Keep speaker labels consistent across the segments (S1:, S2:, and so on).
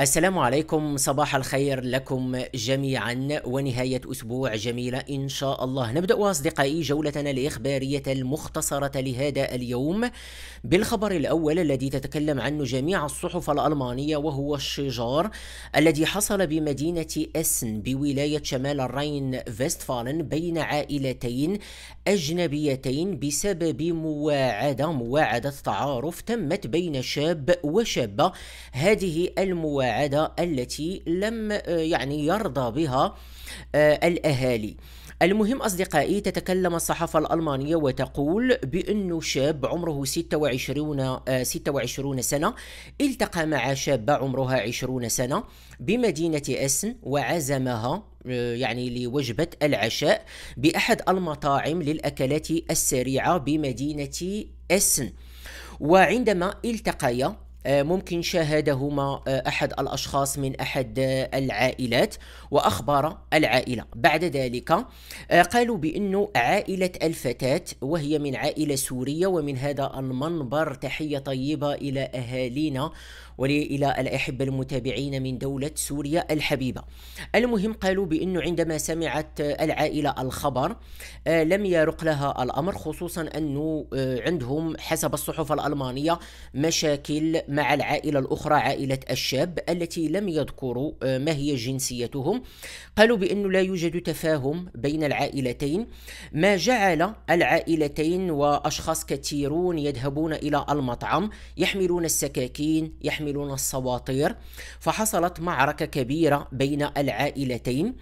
S1: السلام عليكم صباح الخير لكم جميعا ونهاية أسبوع جميلة إن شاء الله نبدأ أصدقائي جولتنا الإخبارية المختصرة لهذا اليوم بالخبر الأول الذي تتكلم عنه جميع الصحف الألمانية وهو الشجار الذي حصل بمدينة أسن بولاية شمال الرين فيستفالن بين عائلتين أجنبيتين بسبب مواعدة مواعدة تعارف تمت بين شاب وشابة هذه المواعدة المساعدة التي لم آه، يعني يرضى بها آه، الأهالي المهم أصدقائي تتكلم الصحافة الألمانية وتقول بأنه شاب عمره 26 26 آه، سنة التقى مع شابة عمرها 20 سنة بمدينة أسن وعزمها يعني لوجبة العشاء بأحد المطاعم للأكلات السريعة بمدينة أسن وعندما التقيا آه، ممكن شاهدهما آه، احد الاشخاص من احد آه، العائلات واخبر العائله بعد ذلك قالوا بانه عائله الفتاه وهي من عائله سوريه ومن هذا المنبر تحيه طيبه الى اهالينا وإلى الأحبة المتابعين من دولة سوريا الحبيبة المهم قالوا بأنه عندما سمعت العائلة الخبر آه، لم يرق لها الأمر خصوصا أنه آه، عندهم حسب الصحف الألمانية مشاكل مع العائلة الأخرى عائلة الشاب التي لم يذكروا آه، ما هي جنسيتهم قالوا بأنه لا يوجد تفاهم بين العائلتين ما جعل العائلتين وأشخاص كثيرون يذهبون إلى المطعم يحملون السكاكين يحملون يحتملون السواطير فحصلت معركة كبيرة بين العائلتين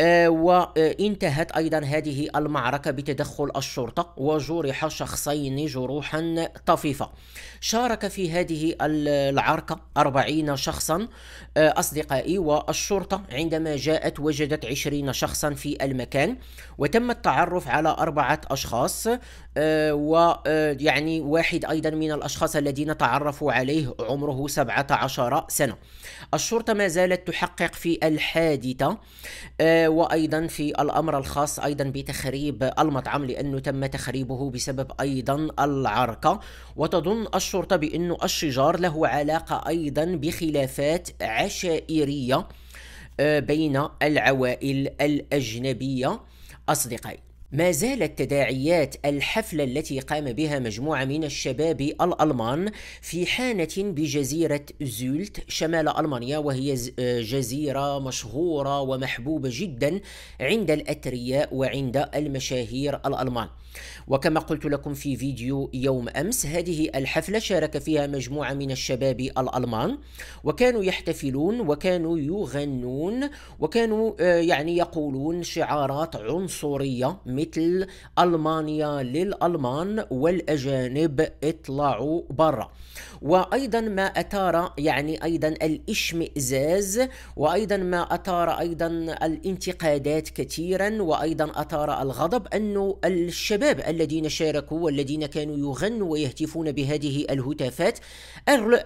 S1: آه، وانتهت أيضا هذه المعركة بتدخل الشرطة وجرح شخصين جروحا طفيفة شارك في هذه العركة أربعين شخصا آه، أصدقائي والشرطة عندما جاءت وجدت عشرين شخصا في المكان وتم التعرف على أربعة أشخاص آه، ويعني واحد أيضا من الأشخاص الذين تعرفوا عليه عمره 17 سنة الشرطة ما زالت تحقق في الحادثة آه، وأيضا في الأمر الخاص أيضا بتخريب المطعم لأنه تم تخريبه بسبب أيضا العركة وتظن الشرطة بأن الشجار له علاقة أيضا بخلافات عشائرية آه، بين العوائل الأجنبية أصدقائي ما زالت تداعيات الحفلة التي قام بها مجموعة من الشباب الألمان في حانة بجزيرة زولت شمال ألمانيا وهي آه، جزيرة مشهورة ومحبوبة جدا عند الأثرياء وعند المشاهير الألمان وكما قلت لكم في فيديو يوم أمس هذه الحفلة شارك فيها مجموعة من الشباب الألمان وكانوا يحتفلون وكانوا يغنون وكانوا آه، يعني يقولون شعارات عنصرية من مثل ألمانيا للألمان والأجانب اطلعوا برا وأيضا ما أثار يعني أيضا الإشمئزاز وأيضا ما أثار أيضا الانتقادات كثيرا وأيضا أثار الغضب أنه الشباب الذين شاركوا والذين كانوا يغنوا ويهتفون بهذه الهتافات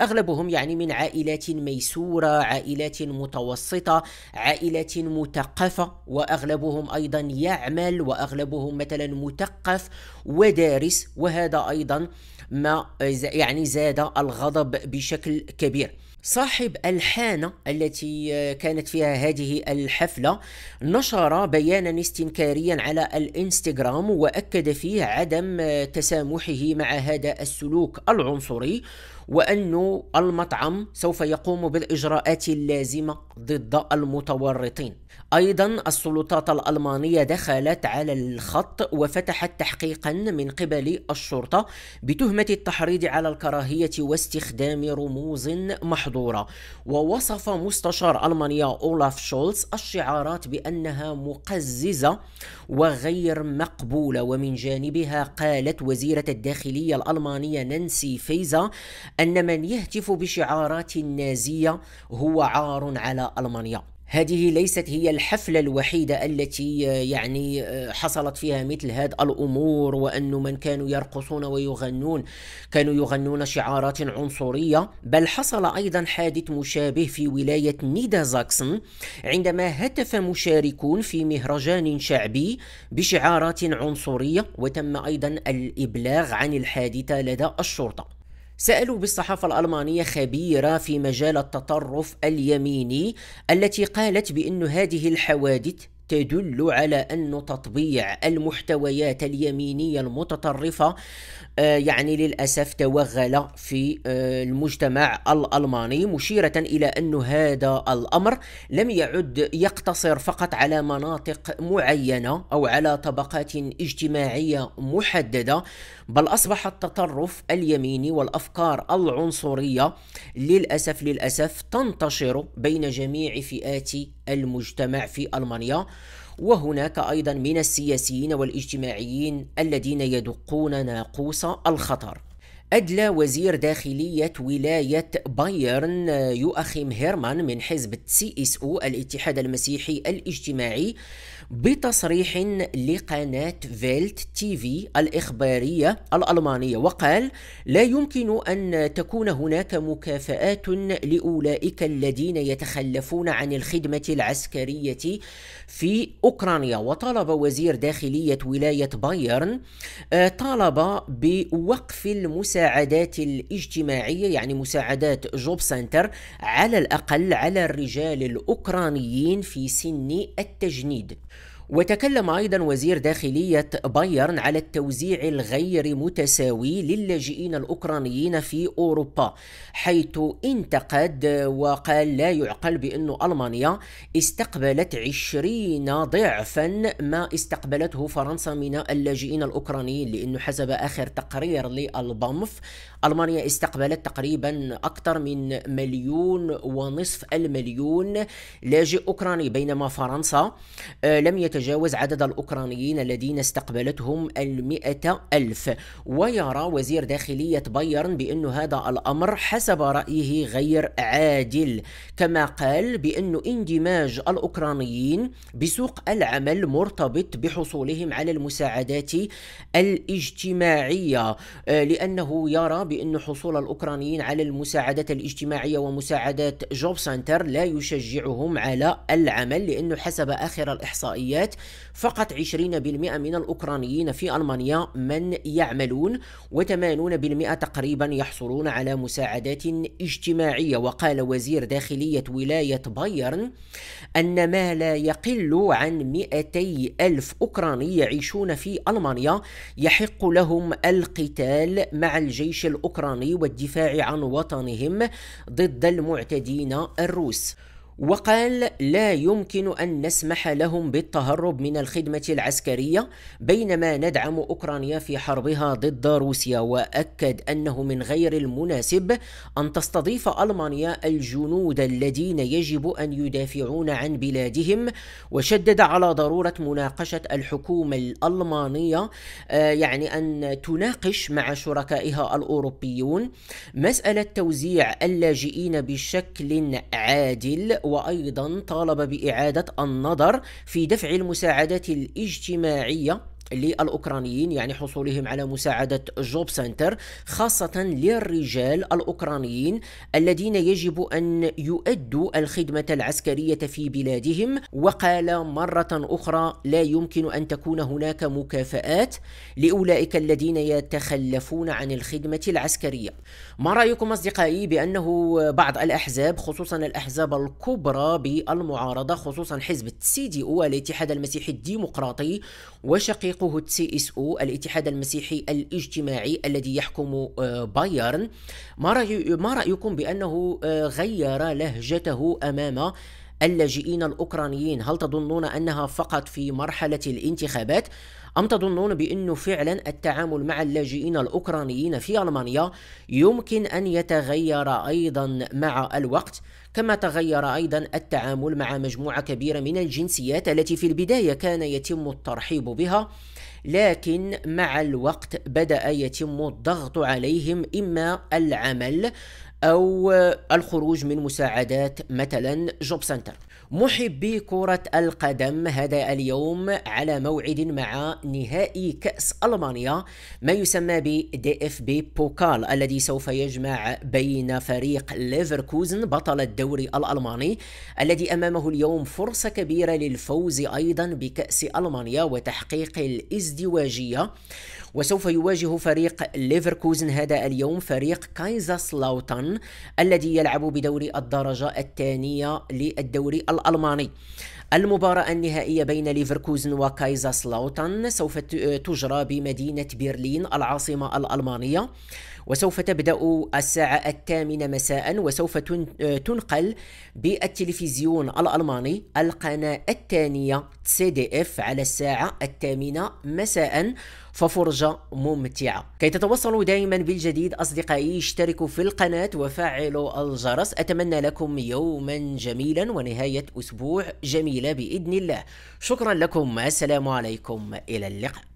S1: أغلبهم يعني من عائلات ميسورة عائلات متوسطة عائلات متقفة وأغلبهم أيضا يعمل وأغلب أغلبهم مثلا مثقف ودارس وهذا أيضا ما يعني زاد الغضب بشكل كبير صاحب الحانة التي كانت فيها هذه الحفلة نشر بيانا استنكاريا على الانستغرام وأكد فيه عدم تسامحه مع هذا السلوك العنصري وأن المطعم سوف يقوم بالإجراءات اللازمة ضد المتورطين أيضا السلطات الألمانية دخلت على الخط وفتحت تحقيقا من قبل الشرطة بتهمة التحريض على الكراهية واستخدام رموز محظورة ووصف مستشار ألمانيا أولاف شولز الشعارات بأنها مقززة وغير مقبولة ومن جانبها قالت وزيرة الداخلية الألمانية نانسي فيزا أن من يهتف بشعارات نازية هو عار على ألمانيا هذه ليست هي الحفلة الوحيدة التي آه، يعني آه، حصلت فيها مثل هذا الأمور وأن من كانوا يرقصون ويغنون كانوا يغنون شعارات عنصرية بل حصل أيضا حادث مشابه في ولاية نيدا زاكسن عندما هتف مشاركون في مهرجان شعبي بشعارات عنصرية وتم أيضا الإبلاغ عن الحادثة لدى الشرطة سألوا بالصحافة الألمانية خبيرة في مجال التطرف اليميني التي قالت بأن هذه الحوادث تدل على أن تطبيع المحتويات اليمينية المتطرفة آه، يعني للأسف توغل في آه، المجتمع الألماني مشيرة إلى أن هذا الأمر لم يعد يقتصر فقط على مناطق معينة أو على طبقات اجتماعية محددة بل أصبح التطرف اليميني والأفكار العنصرية للأسف للأسف تنتشر بين جميع فئات المجتمع في ألمانيا وهناك أيضا من السياسيين والاجتماعيين الذين يدقون ناقوس الخطر أدلى وزير داخلية ولاية بايرن آه، يؤخم هيرمان من حزب سي اس او الاتحاد المسيحي الاجتماعي بتصريح لقناة فيلت تي في الإخبارية الألمانية وقال لا يمكن أن تكون هناك مكافآت لأولئك الذين يتخلفون عن الخدمة العسكرية في أوكرانيا وطالب وزير داخلية ولاية بايرن آه، طالب بوقف المس المساعدات الاجتماعية يعني مساعدات جوب سنتر على الأقل على الرجال الأوكرانيين في سن التجنيد وتكلم أيضا وزير داخلية بايرن على التوزيع الغير متساوي للاجئين الأوكرانيين في أوروبا حيث انتقد وقال لا يعقل بأن ألمانيا استقبلت عشرين ضعفا ما استقبلته فرنسا من اللاجئين الأوكرانيين لأنه حسب آخر تقرير للبامف ألمانيا استقبلت تقريبا أكثر من مليون ونصف المليون لاجئ أوكراني بينما فرنسا آه، لم يت يتجاوز عدد الأوكرانيين الذين استقبلتهم المئة ألف ويرى وزير داخلية بايرن بأن هذا الأمر حسب رأيه غير عادل كما قال بأن اندماج الأوكرانيين بسوق العمل مرتبط بحصولهم على المساعدات الاجتماعية آه، لأنه يرى بأن حصول الأوكرانيين على المساعدات الاجتماعية ومساعدات جوب سنتر لا يشجعهم على العمل لأنه حسب آخر الإحصائيات العاملات فقط 20% من الأوكرانيين في ألمانيا من يعملون و80% تقريبا يحصلون على مساعدات اجتماعية وقال وزير داخلية ولاية بايرن أن ما لا يقل عن 200 ألف أوكراني يعيشون في ألمانيا يحق لهم القتال مع الجيش الأوكراني والدفاع عن وطنهم ضد المعتدين الروس وقال لا يمكن ان نسمح لهم بالتهرب من الخدمه العسكريه بينما ندعم اوكرانيا في حربها ضد روسيا واكد انه من غير المناسب ان تستضيف المانيا الجنود الذين يجب ان يدافعون عن بلادهم وشدد على ضروره مناقشه الحكومه الالمانيه آه، يعني ان تناقش مع شركائها الاوروبيون مساله توزيع اللاجئين بشكل عادل وأيضا طالب بإعادة النظر في دفع المساعدات الاجتماعية للأوكرانيين يعني حصولهم على مساعدة جوب سنتر خاصة للرجال الأوكرانيين الذين يجب أن يؤدوا الخدمة العسكرية في بلادهم وقال مرة أخرى لا يمكن أن تكون هناك مكافآت لأولئك الذين يتخلفون عن الخدمة العسكرية ما رأيكم أصدقائي بأنه بعض الأحزاب خصوصا الأحزاب الكبرى بالمعارضة خصوصا حزب السي دي او الاتحاد المسيحي الديمقراطي وشقيق يطلقه التي اس او الاتحاد المسيحي الاجتماعي الذي يحكم آه، بايرن ما رأيكم بأنه آه، غير لهجته أمام اللاجئين الاوكرانيين هل تظنون انها فقط في مرحله الانتخابات ام تظنون بانه فعلا التعامل مع اللاجئين الاوكرانيين في المانيا يمكن ان يتغير ايضا مع الوقت كما تغير ايضا التعامل مع مجموعه كبيره من الجنسيات التي في البدايه كان يتم الترحيب بها لكن مع الوقت بدا يتم الضغط عليهم اما العمل أو الخروج من مساعدات مثلا جوب سنتر محبي كرة القدم هذا اليوم على موعد مع نهائي كأس ألمانيا ما يسمى ب دي اف بي بوكال الذي سوف يجمع بين فريق ليفركوزن بطل الدوري الألماني الذي أمامه اليوم فرصة كبيرة للفوز أيضا بكأس ألمانيا وتحقيق الازدواجية وسوف يواجه فريق ليفركوزن هذا اليوم فريق لاوتن الذي يلعب بدوري الدرجة الثانية للدوري الألماني المباراة النهائية بين ليفركوزن سلاوتن سوف تجرى بمدينة برلين العاصمة الألمانية وسوف تبدأ الساعة الثامنة مساء وسوف تنقل بالتلفزيون الألماني القناة الثانية سي دي اف على الساعة الثامنة مساء ففرجة ممتعة كي تتوصلوا دائما بالجديد أصدقائي اشتركوا في القناة وفعلوا الجرس أتمنى لكم يوما جميلا ونهاية أسبوع جميلة بإذن الله شكرا لكم السلام عليكم إلى اللقاء